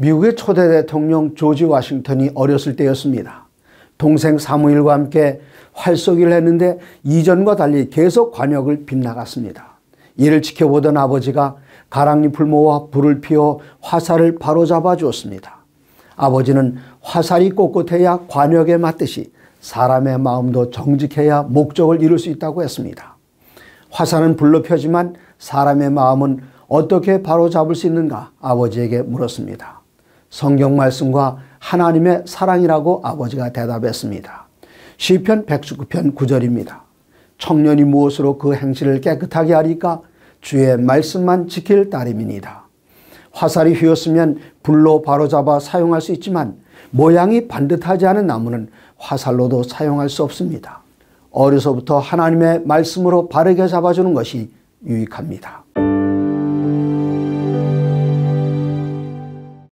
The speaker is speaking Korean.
미국의 초대 대통령 조지 워싱턴이 어렸을 때였습니다. 동생 사무엘과 함께 활쏘기를 했는데 이전과 달리 계속 관역을 빗나갔습니다. 이를 지켜보던 아버지가 가랑잎을 모아 불을 피워 화살을 바로잡아 주었습니다. 아버지는 화살이 꼿꼿해야 관역에 맞듯이 사람의 마음도 정직해야 목적을 이룰 수 있다고 했습니다. 화살은 불로 펴지만 사람의 마음은 어떻게 바로잡을 수 있는가 아버지에게 물었습니다. 성경 말씀과 하나님의 사랑이라고 아버지가 대답했습니다. 시편 119편 9절입니다. 청년이 무엇으로 그 행실을 깨끗하게 하리까 주의 말씀만 지킬 따름이니다. 화살이 휘었으면 불로 바로잡아 사용할 수 있지만 모양이 반듯하지 않은 나무는 화살로도 사용할 수 없습니다. 어려서부터 하나님의 말씀으로 바르게 잡아주는 것이 유익합니다.